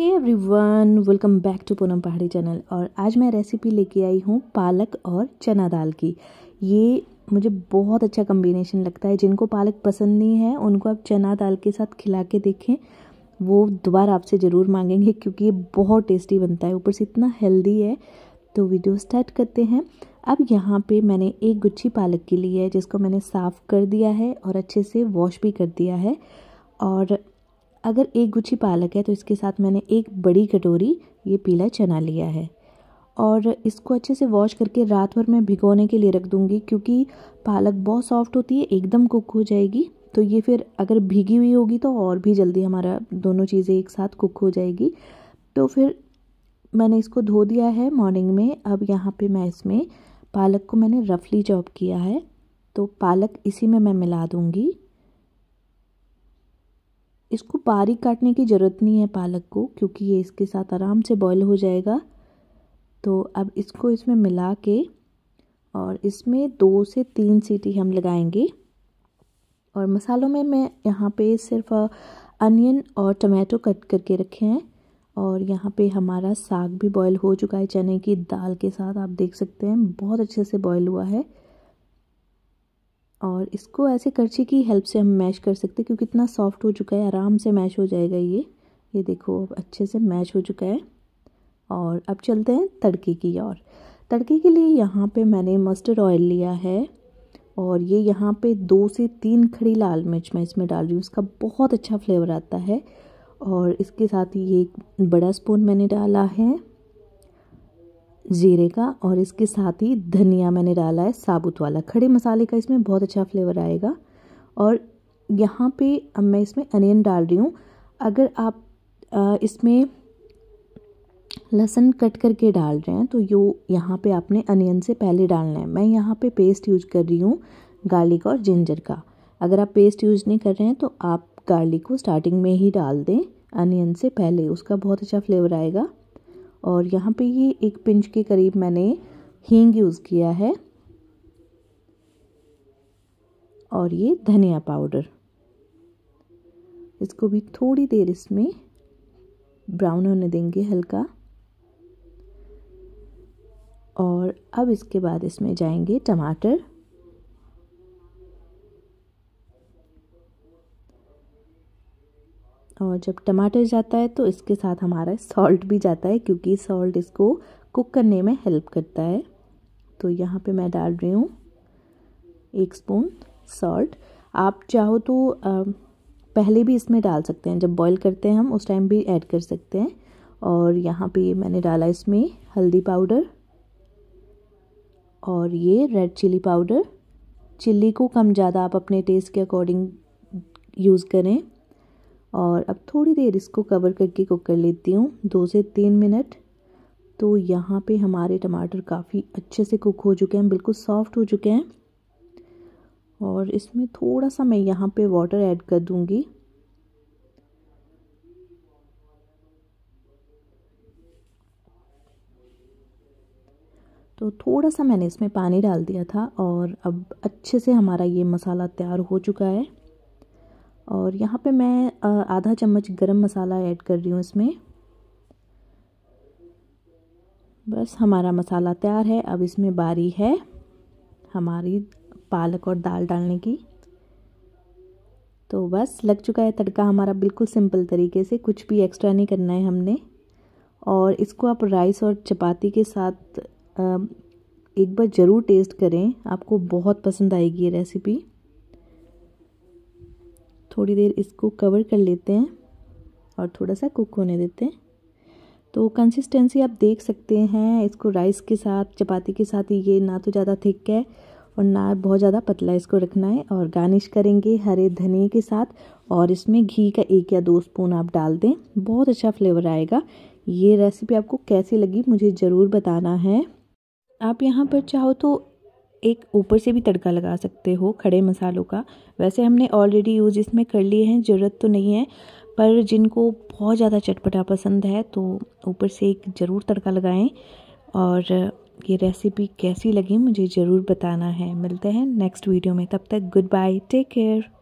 hey everyone welcome back to Poonam Pahadi channel और आज मैं रेसिपी लेके आई हूँ पालक और चना दाल की ये मुझे बहुत अच्छा कम्बिनेशन लगता है जिनको पालक पसंद नहीं है उनको आप चना दाल के साथ खिला के देखें वो दोबारा आपसे ज़रूर मांगेंगे क्योंकि ये बहुत टेस्टी बनता है ऊपर से इतना हेल्दी है तो वीडियो स्टार्ट करते हैं अब यहाँ पर मैंने एक गुच्छी पालक की ली है जिसको मैंने साफ़ कर दिया है और अच्छे से वॉश भी कर दिया है और अगर एक गुच्छी पालक है तो इसके साथ मैंने एक बड़ी कटोरी ये पीला चना लिया है और इसको अच्छे से वॉश करके रात भर मैं भिगोने के लिए रख दूँगी क्योंकि पालक बहुत सॉफ्ट होती है एकदम कुक हो जाएगी तो ये फिर अगर भीगी हुई होगी तो और भी जल्दी हमारा दोनों चीज़ें एक साथ कुक हो जाएगी तो फिर मैंने इसको धो दिया है मॉर्निंग में अब यहाँ पे मैं इसमें पालक को मैंने रफली चॉप किया है तो पालक इसी में मैं मिला दूँगी इसको बारीक काटने की ज़रूरत नहीं है पालक को क्योंकि ये इसके साथ आराम से बॉईल हो जाएगा तो अब इसको इसमें मिला के और इसमें दो से तीन सीटी हम लगाएंगे और मसालों में मैं यहाँ पे सिर्फ अनियन और टमाटो कट करके रखे हैं और यहाँ पे हमारा साग भी बॉईल हो चुका है चने की दाल के साथ आप देख सकते हैं बहुत अच्छे से बॉयल हुआ है और इसको ऐसे करछी की हेल्प से हम मैश कर सकते हैं क्योंकि इतना सॉफ्ट हो चुका है आराम से मैश हो जाएगा ये ये देखो अब अच्छे से मैश हो चुका है और अब चलते हैं तड़के की और तड़के के लिए यहाँ पे मैंने मस्टर्ड ऑयल लिया है और ये यहाँ पे दो से तीन खड़ी लाल मिर्च मैं इसमें डाल रही हूँ इसका बहुत अच्छा फ्लेवर आता है और इसके साथ ही एक बड़ा स्पून मैंने डाला है जीरे का और इसके साथ ही धनिया मैंने डाला है साबुत वाला खड़े मसाले का इसमें बहुत अच्छा फ्लेवर आएगा और यहाँ पे अब मैं इसमें अनियन डाल रही हूँ अगर आप इसमें लहसन कट करके डाल रहे हैं तो यो यहाँ पे आपने अनियन से पहले डालना है मैं यहाँ पे पेस्ट यूज कर रही हूँ गार्लिक और जिंजर का अगर आप पेस्ट यूज नहीं कर रहे हैं तो आप गार्लिक को स्टार्टिंग में ही डाल दें अनियन से पहले उसका बहुत अच्छा फ्लेवर आएगा और यहाँ पे ये एक पिंच के करीब मैंने हींग यूज़ किया है और ये धनिया पाउडर इसको भी थोड़ी देर इसमें ब्राउन होने देंगे हल्का और अब इसके बाद इसमें जाएंगे टमाटर और जब टमाटर जाता है तो इसके साथ हमारा सॉल्ट भी जाता है क्योंकि सॉल्ट इसको कुक करने में हेल्प करता है तो यहाँ पे मैं डाल रही हूँ एक स्पून सॉल्ट आप चाहो तो पहले भी इसमें डाल सकते हैं जब बॉईल करते हैं हम उस टाइम भी ऐड कर सकते हैं और यहाँ पे मैंने डाला इसमें हल्दी पाउडर और ये रेड चिली पाउडर चिल्ली को कम ज़्यादा आप अपने टेस्ट के अकॉर्डिंग यूज़ करें और अब थोड़ी देर इसको कवर करके कुक कर लेती हूँ दो से तीन मिनट तो यहाँ पे हमारे टमाटर काफ़ी अच्छे से कुक हो चुके हैं बिल्कुल सॉफ्ट हो चुके हैं और इसमें थोड़ा सा मैं यहाँ पे वाटर ऐड कर दूँगी तो थोड़ा सा मैंने इसमें पानी डाल दिया था और अब अच्छे से हमारा ये मसाला तैयार हो चुका है और यहाँ पे मैं आधा चम्मच गरम मसाला ऐड कर रही हूँ इसमें बस हमारा मसाला तैयार है अब इसमें बारी है हमारी पालक और दाल डालने की तो बस लग चुका है तड़का हमारा बिल्कुल सिंपल तरीके से कुछ भी एक्स्ट्रा नहीं करना है हमने और इसको आप राइस और चपाती के साथ एक बार ज़रूर टेस्ट करें आपको बहुत पसंद आएगी ये रेसिपी थोड़ी देर इसको कवर कर लेते हैं और थोड़ा सा कुक होने देते हैं तो कंसिस्टेंसी आप देख सकते हैं इसको राइस के साथ चपाती के साथ ये ना तो ज़्यादा थिक है और ना बहुत ज़्यादा पतला इसको रखना है और गार्निश करेंगे हरे धनिए के साथ और इसमें घी का एक या दो स्पून आप डाल दें बहुत अच्छा फ्लेवर आएगा ये रेसिपी आपको कैसी लगी मुझे ज़रूर बताना है आप यहाँ पर चाहो तो एक ऊपर से भी तड़का लगा सकते हो खड़े मसालों का वैसे हमने ऑलरेडी यूज इसमें कर लिए हैं ज़रूरत तो नहीं है पर जिनको बहुत ज़्यादा चटपटा पसंद है तो ऊपर से एक ज़रूर तड़का लगाएं और ये रेसिपी कैसी लगी मुझे ज़रूर बताना है मिलते हैं नेक्स्ट वीडियो में तब तक गुड बाय टेक केयर